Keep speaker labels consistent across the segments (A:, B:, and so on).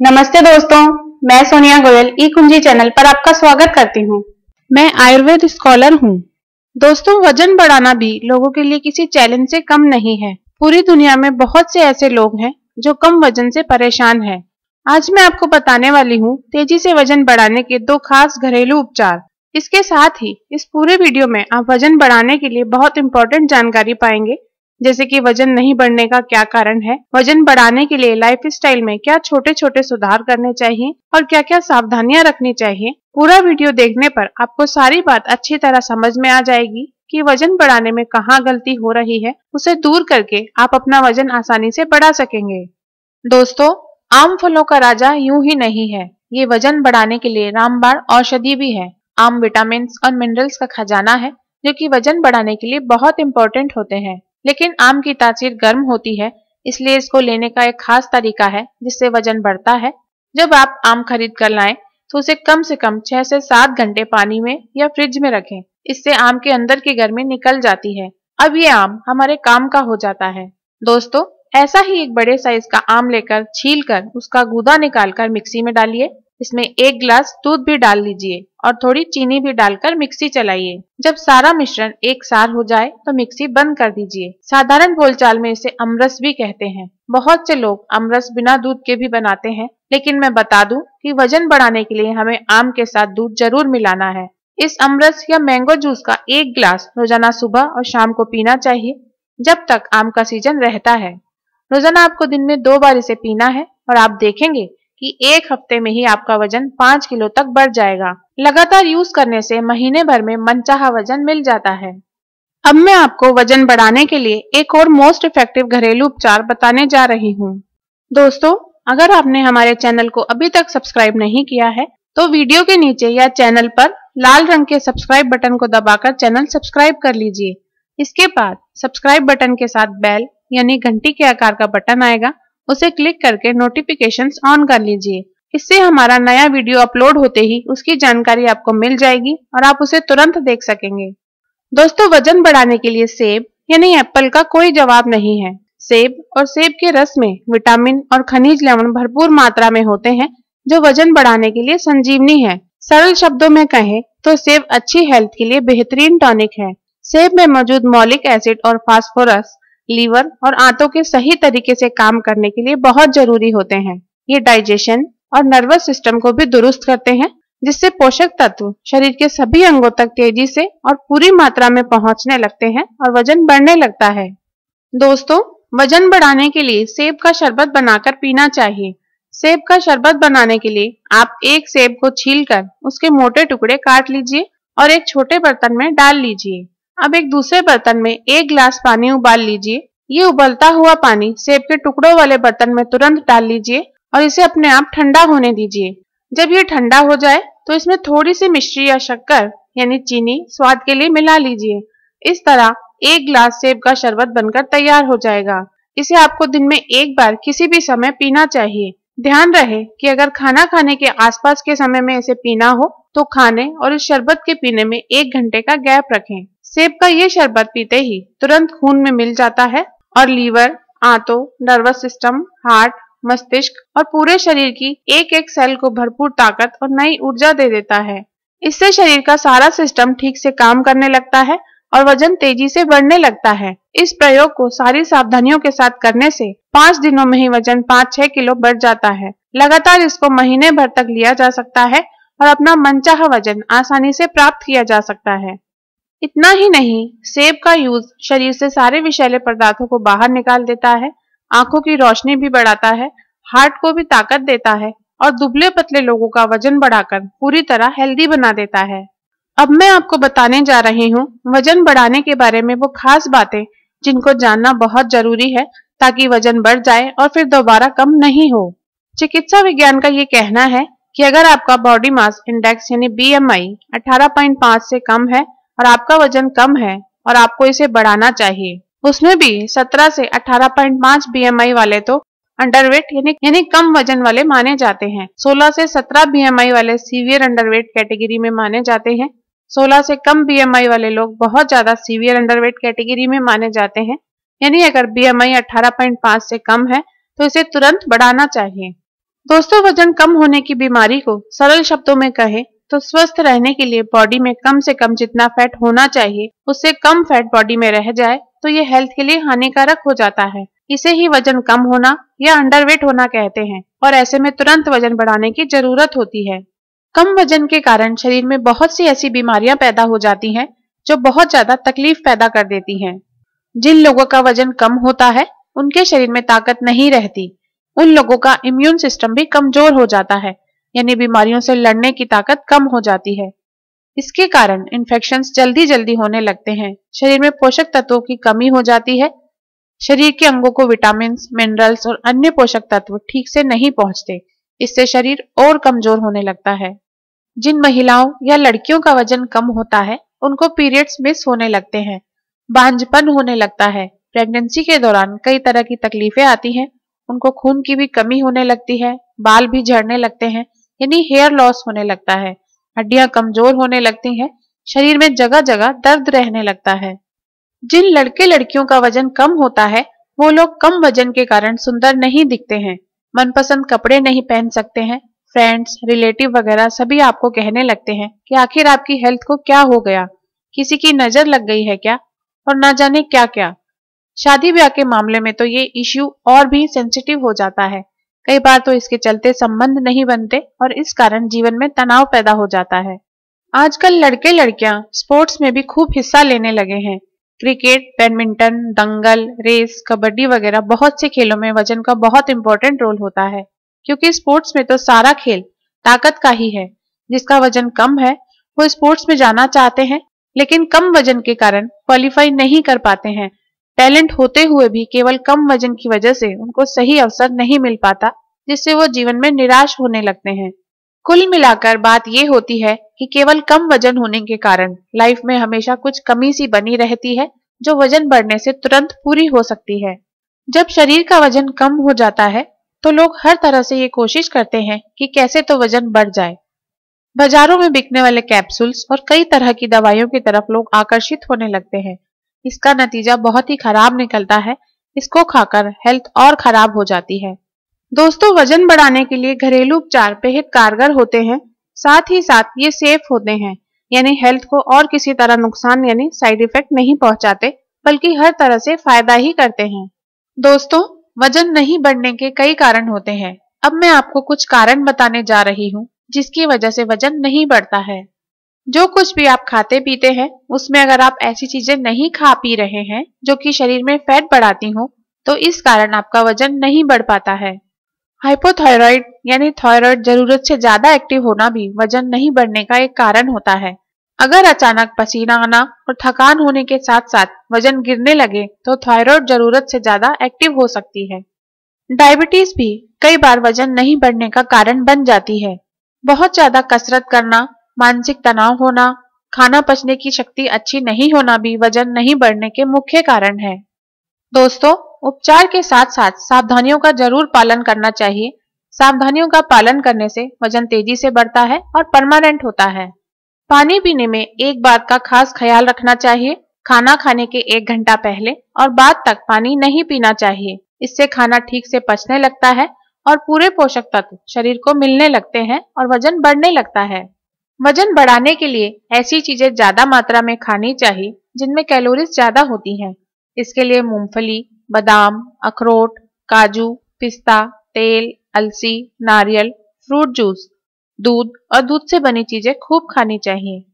A: नमस्ते दोस्तों मैं सोनिया गोयल ई कुंजी चैनल पर आपका स्वागत करती हूँ मैं आयुर्वेद स्कॉलर हूँ दोस्तों वजन बढ़ाना भी लोगों के लिए किसी चैलेंज से कम नहीं है पूरी दुनिया में बहुत से ऐसे लोग हैं जो कम वजन से परेशान है आज मैं आपको बताने वाली हूँ तेजी से वजन बढ़ाने के दो खास घरेलू उपचार इसके साथ ही इस पूरे वीडियो में आप वजन बढ़ाने के लिए बहुत इम्पोर्टेंट जानकारी पाएंगे जैसे कि वजन नहीं बढ़ने का क्या कारण है वजन बढ़ाने के लिए लाइफ स्टाइल में क्या छोटे छोटे सुधार करने चाहिए और क्या क्या सावधानियां रखनी चाहिए पूरा वीडियो देखने पर आपको सारी बात अच्छी तरह समझ में आ जाएगी कि वजन बढ़ाने में कहाँ गलती हो रही है उसे दूर करके आप अपना वजन आसानी से बढ़ा सकेंगे दोस्तों आम फलों का राजा यूं ही नहीं है ये वजन बढ़ाने के लिए रामबाण औषधि भी है आम विटामिन और मिनरल्स का खजाना है जो कि वजन बढ़ाने के लिए बहुत इंपॉर्टेंट होते हैं लेकिन आम की तासीर गर्म होती है इसलिए इसको लेने का एक खास तरीका है जिससे वजन बढ़ता है जब आप आम खरीद कर लाएं तो उसे कम से कम छह से सात घंटे पानी में या फ्रिज में रखें इससे आम के अंदर की गर्मी निकल जाती है अब ये आम हमारे काम का हो जाता है दोस्तों ऐसा ही एक बड़े साइज का आम लेकर छील कर उसका गूदा निकालकर मिक्सी में डालिए इसमें एक गिलास दूध भी डाल लीजिए और थोड़ी चीनी भी डालकर मिक्सी चलाइए जब सारा मिश्रण एक सार हो जाए तो मिक्सी बंद कर दीजिए साधारण बोलचाल में इसे अमरस भी कहते हैं बहुत से लोग अमरस बिना दूध के भी बनाते हैं लेकिन मैं बता दूं कि वजन बढ़ाने के लिए हमें आम के साथ दूध जरूर मिलाना है इस अमरस या मैंगो जूस का एक गिलास रोजाना सुबह और शाम को पीना चाहिए जब तक आम का सीजन रहता है रोजाना आपको दिन में दो बार इसे पीना है और आप देखेंगे कि एक हफ्ते में ही आपका वजन पाँच किलो तक बढ़ जाएगा लगातार यूज करने से महीने भर में मनचाहा वजन मिल जाता है अब मैं आपको वजन बढ़ाने के लिए एक और मोस्ट इफेक्टिव घरेलू उपचार बताने जा रही हूँ दोस्तों अगर आपने हमारे चैनल को अभी तक सब्सक्राइब नहीं किया है तो वीडियो के नीचे या चैनल पर लाल रंग के सब्सक्राइब बटन को दबाकर चैनल सब्सक्राइब कर लीजिए इसके बाद सब्सक्राइब बटन के साथ बेल यानी घंटी के आकार का बटन आएगा उसे क्लिक करके नोटिफिकेशन ऑन कर लीजिए इससे हमारा नया वीडियो अपलोड होते ही उसकी जानकारी आपको मिल जाएगी और आप उसे तुरंत देख सकेंगे दोस्तों वजन बढ़ाने के लिए सेब यानी एप्पल का कोई जवाब नहीं है सेब और सेब के रस में विटामिन और खनिज लवण भरपूर मात्रा में होते हैं जो वजन बढ़ाने के लिए संजीवनी है सरल शब्दों में कहें तो सेब अच्छी हेल्थ के लिए बेहतरीन टॉनिक है सेब में मौजूद मौलिक एसिड और फास्फोरस लीवर और आंतों के सही तरीके से काम करने के लिए बहुत जरूरी होते हैं ये डाइजेशन और नर्वस सिस्टम को भी दुरुस्त करते हैं जिससे पोषक तत्व शरीर के सभी अंगों तक तेजी से और पूरी मात्रा में पहुंचने लगते हैं और वजन बढ़ने लगता है दोस्तों वजन बढ़ाने के लिए सेब का शरबत बनाकर पीना चाहिए सेब का शरबत बनाने के लिए आप एक सेब को छीलकर उसके मोटे टुकड़े काट लीजिए और एक छोटे बर्तन में डाल लीजिए अब एक दूसरे बर्तन में एक गिलास पानी उबाल लीजिए ये उबलता हुआ पानी सेब के टुकड़ों वाले बर्तन में तुरंत डाल लीजिए और इसे अपने आप ठंडा होने दीजिए जब ये ठंडा हो जाए तो इसमें थोड़ी सी मिश्री या शक्कर यानी चीनी स्वाद के लिए मिला लीजिए इस तरह एक गिलास सेब का शरबत बनकर तैयार हो जाएगा इसे आपको दिन में एक बार किसी भी समय पीना चाहिए ध्यान रहे कि अगर खाना खाने के आसपास के समय में इसे पीना हो तो खाने और इस शरबत के पीने में एक घंटे का गैप रखें सेब का ये शरबत पीते ही तुरंत खून में मिल जाता है और लीवर आंतों नर्वस सिस्टम हार्ट मस्तिष्क और पूरे शरीर की एक एक सेल को भरपूर ताकत और नई ऊर्जा दे देता है इससे शरीर का सारा सिस्टम ठीक से काम करने लगता है और वजन तेजी से बढ़ने लगता है इस प्रयोग को सारी सावधानियों के साथ करने से पाँच दिनों में ही वजन पाँच छह किलो बढ़ जाता है लगातार इसको महीने भर तक लिया जा सकता है और अपना मनचाहा वजन आसानी से प्राप्त किया जा सकता है इतना ही नहीं सेब का यूज शरीर से सारे विषैले पदार्थों को बाहर निकाल देता है आंखों की रोशनी भी बढ़ाता है हार्ट को भी ताकत देता है और दुबले पतले लोगों का वजन बढ़ाकर पूरी तरह हेल्दी बना देता है अब मैं आपको बताने जा रही हूँ वजन बढ़ाने के बारे में वो खास बातें जिनको जानना बहुत जरूरी है ताकि वजन बढ़ जाए और फिर दोबारा कम नहीं हो चिकित्सा विज्ञान का ये कहना है कि अगर आपका बॉडी मास इंडेक्स यानी बीएमआई 18.5 से कम है और आपका वजन कम है और आपको इसे बढ़ाना चाहिए उसमें भी 17 से 18.5 बीएमआई वाले तो अंडरवेट यानी यानी कम वजन वाले माने जाते हैं 16 से 17 बीएमआई वाले सीवियर अंडरवेट कैटेगरी में माने जाते हैं 16 से कम बीएमआई वाले लोग बहुत ज्यादा सीवियर अंडरवेट कैटेगरी में माने जाते हैं यानी अगर बीएमआई 18.5 से कम है तो इसे तुरंत बढ़ाना चाहिए दोस्तों वजन कम होने की बीमारी को सरल शब्दों में कहें तो स्वस्थ रहने के लिए बॉडी में कम से कम जितना फैट होना चाहिए उससे कम फैट बॉडी में रह जाए तो ये हेल्थ के लिए हानिकारक हो जाता है इसे ही वजन कम होना या अंडरवेट होना कहते हैं और ऐसे में तुरंत वजन बढ़ाने की जरूरत होती है कम वजन के कारण शरीर में बहुत सी ऐसी बीमारियां पैदा हो जाती हैं जो बहुत ज्यादा तकलीफ पैदा कर देती हैं जिन लोगों का वजन कम होता है उनके शरीर में ताकत नहीं रहती उन लोगों का इम्यून सिस्टम भी कमजोर हो जाता है यानी बीमारियों से लड़ने की ताकत कम हो जाती है इसके कारण इन्फेक्शन जल्दी जल्दी होने लगते हैं शरीर में पोषक तत्वों की कमी हो जाती है शरीर के अंगों को विटामिन मिनरल्स और अन्य पोषक तत्व ठीक से नहीं पहुंचते इससे शरीर और कमजोर होने लगता है जिन महिलाओं या लड़कियों का वजन कम होता है उनको पीरियड्स मिस होने लगते हैं बांझपन होने लगता है प्रेगनेंसी के दौरान कई तरह की तकलीफें आती हैं उनको खून की भी कमी होने लगती है बाल भी झड़ने लगते हैं यानी हेयर लॉस होने लगता है हड्डियां कमजोर होने लगती हैं शरीर में जगह जगह दर्द रहने लगता है जिन लड़के लड़कियों का वजन कम होता है वो लोग कम वजन के कारण सुंदर नहीं दिखते हैं मनपसंद कपड़े नहीं पहन सकते हैं फ्रेंड्स रिलेटिव वगैरह सभी आपको कहने लगते हैं कि आखिर आपकी हेल्थ को क्या हो गया किसी की नजर लग गई है क्या और ना जाने क्या क्या शादी ब्याह के मामले में तो ये इश्यू और भी सेंसिटिव हो जाता है कई बार तो इसके चलते संबंध नहीं बनते और इस कारण जीवन में तनाव पैदा हो जाता है आजकल लड़के लड़कियां स्पोर्ट्स में भी खूब हिस्सा लेने लगे हैं क्रिकेट बैडमिंटन दंगल रेस कबड्डी वगैरह बहुत से खेलों में वजन का बहुत इंपॉर्टेंट रोल होता है क्योंकि स्पोर्ट्स में तो सारा खेल ताकत का ही है जिसका वजन कम है वो स्पोर्ट्स में जाना चाहते हैं लेकिन कम वजन के कारण क्वालिफाई नहीं कर पाते हैं टैलेंट होते हुए भी केवल कम वजन की वजह से उनको सही अवसर नहीं मिल पाता जिससे वो जीवन में निराश होने लगते हैं कुल मिलाकर बात ये होती है कि केवल कम वजन होने के कारण लाइफ में हमेशा कुछ कमी सी बनी रहती है जो वजन बढ़ने से तुरंत पूरी हो सकती है जब शरीर का वजन कम हो जाता है तो लोग हर तरह से ये कोशिश करते हैं कि कैसे तो वजन बढ़ जाए बाजारों में बिकने वाले कैप्सूल्स और कई तरह की दवाइयों की तरफ लोग आकर्षित होने लगते हैं इसका नतीजा बहुत ही खराब निकलता है इसको खाकर हेल्थ और खराब हो जाती है दोस्तों वजन बढ़ाने के लिए घरेलू उपचार बेहद कारगर होते हैं साथ ही साथ ये सेफ होते हैं यानी हेल्थ को और किसी तरह नुकसान यानी साइड इफेक्ट नहीं पहुंचाते बल्कि हर तरह से फायदा ही करते हैं दोस्तों वजन नहीं बढ़ने के कई कारण होते हैं अब मैं आपको कुछ कारण बताने जा रही हूँ जिसकी वजह से वजन नहीं बढ़ता है जो कुछ भी आप खाते पीते हैं उसमें अगर आप ऐसी चीजें नहीं खा पी रहे हैं जो कि शरीर में फैट बढ़ाती हो तो इस कारण आपका वजन नहीं बढ़ पाता है हाइपोथायराइड यानी थायराइड जरूरत से ज्यादा एक्टिव होना भी वजन नहीं बढ़ने का एक कारण होता है अगर अचानक पसीना आना और थकान होने के साथ साथ वजन गिरने लगे तो थायराइड जरूरत से ज्यादा एक्टिव हो सकती है डायबिटीज भी कई बार वजन नहीं बढ़ने का कारण बन जाती है बहुत ज्यादा कसरत करना मानसिक तनाव होना खाना पचने की शक्ति अच्छी नहीं होना भी वजन नहीं बढ़ने के मुख्य कारण है दोस्तों उपचार के साथ साथ सावधानियों का जरूर पालन करना चाहिए सावधानियों का पालन करने से वजन तेजी से बढ़ता है और परमानेंट होता है पानी पीने में एक बात का खास ख्याल रखना चाहिए खाना खाने के एक घंटा पहले और बाद तक पानी नहीं पीना चाहिए इससे खाना ठीक से पचने लगता है और पूरे पोषक तत्व शरीर को मिलने लगते हैं और वजन बढ़ने लगता है वजन बढ़ाने के लिए ऐसी चीजें ज्यादा मात्रा में खानी चाहिए जिनमें कैलोरीज ज्यादा होती हैं इसके लिए मूंगफली बादाम अखरोट काजू पिस्ता तेल अलसी नारियल फ्रूट जूस दूध और दूध से बनी चीजें खूब खानी चाहिए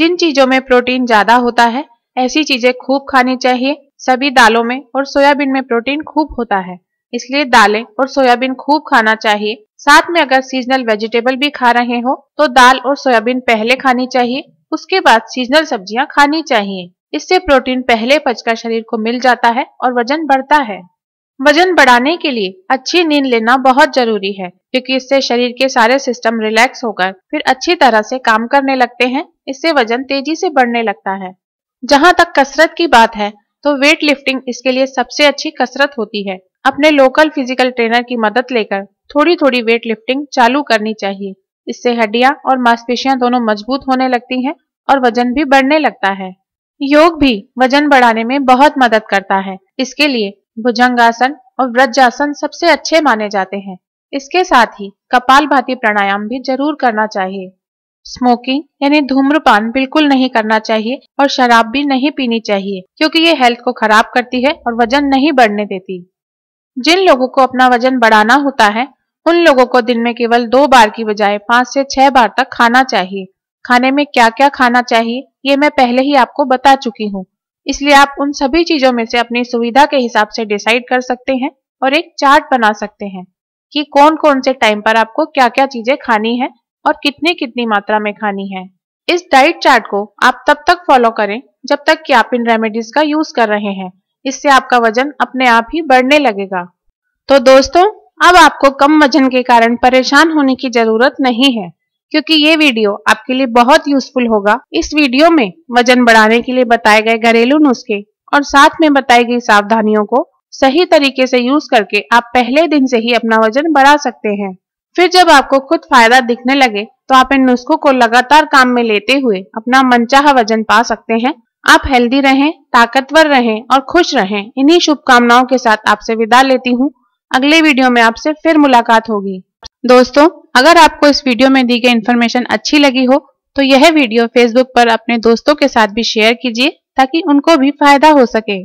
A: जिन चीजों में प्रोटीन ज्यादा होता है ऐसी चीजें खूब खानी चाहिए सभी दालों में और सोयाबीन में प्रोटीन खूब होता है इसलिए दालें और सोयाबीन खूब खाना चाहिए साथ में अगर सीजनल वेजिटेबल भी खा रहे हो तो दाल और सोयाबीन पहले खानी चाहिए उसके बाद सीजनल सब्जियां खानी चाहिए इससे प्रोटीन पहले पचकर शरीर को मिल जाता है और वजन बढ़ता है वजन बढ़ाने के लिए अच्छी नींद लेना बहुत जरूरी है क्योंकि इससे शरीर के सारे सिस्टम रिलैक्स होकर फिर अच्छी तरह से काम करने लगते हैं इससे वजन तेजी से बढ़ने लगता है जहाँ तक कसरत की बात है तो वेट लिफ्टिंग इसके लिए सबसे अच्छी कसरत होती है अपने लोकल फिजिकल ट्रेनर की मदद लेकर थोड़ी थोड़ी वेट लिफ्टिंग चालू करनी चाहिए इससे हड्डियां और मांसपेशियां दोनों मजबूत होने लगती हैं और वजन भी बढ़ने लगता है योग भी वजन बढ़ाने में बहुत मदद करता है इसके लिए भुजंगासन और व्रजासन सबसे अच्छे माने जाते हैं इसके साथ ही कपाल भाती प्राणायाम भी जरूर करना चाहिए स्मोकिंग यानी धूम्रपान बिल्कुल नहीं करना चाहिए और शराब भी नहीं पीनी चाहिए क्योंकि ये हेल्थ को खराब करती है और वजन नहीं बढ़ने देती जिन लोगों को अपना वजन बढ़ाना होता है उन लोगों को दिन में केवल दो बार की बजाय पांच से छह बार तक खाना चाहिए खाने में क्या क्या खाना चाहिए ये मैं पहले ही आपको बता चुकी हूँ इसलिए आप उन सभी चीजों में से अपनी सुविधा के हिसाब से डिसाइड कर सकते हैं और एक चार्ट बना सकते हैं कि कौन कौन से टाइम पर आपको क्या क्या चीजें खानी है और कितनी कितनी मात्रा में खानी है इस डाइट चार्ट को आप तब तक फॉलो करें जब तक कि आप इन रेमेडीज का यूज कर रहे हैं इससे आपका वजन अपने आप ही बढ़ने लगेगा तो दोस्तों अब आपको कम वजन के कारण परेशान होने की जरूरत नहीं है क्योंकि ये वीडियो आपके लिए बहुत यूजफुल होगा इस वीडियो में वजन बढ़ाने के लिए बताए गए घरेलू नुस्खे और साथ में बताई गई सावधानियों को सही तरीके से यूज करके आप पहले दिन से ही अपना वजन बढ़ा सकते हैं फिर जब आपको खुद फायदा दिखने लगे तो आप इन नुस्खों को लगातार काम में लेते हुए अपना मनचाहा वजन पा सकते हैं आप हेल्दी रहें ताकतवर रहें और खुश रहें इन्हीं शुभकामनाओं के साथ आपसे विदा लेती हूँ अगले वीडियो में आपसे फिर मुलाकात होगी दोस्तों अगर आपको इस वीडियो में दी गई इन्फॉर्मेशन अच्छी लगी हो तो यह वीडियो फेसबुक पर अपने दोस्तों के साथ भी शेयर कीजिए ताकि उनको भी फायदा हो सके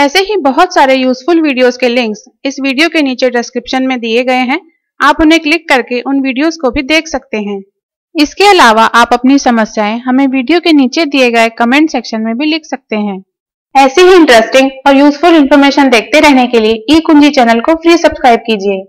A: ऐसे ही बहुत सारे यूजफुल वीडियोस के लिंक्स इस वीडियो के नीचे डिस्क्रिप्शन में दिए गए हैं आप उन्हें क्लिक करके उन वीडियोस को भी देख सकते हैं इसके अलावा आप अपनी समस्याएं हमें वीडियो के नीचे दिए गए कमेंट सेक्शन में भी लिख सकते हैं ऐसी ही इंटरेस्टिंग और यूजफुल इन्फॉर्मेशन देखते रहने के लिए ई कुंजी चैनल को फ्री सब्सक्राइब कीजिए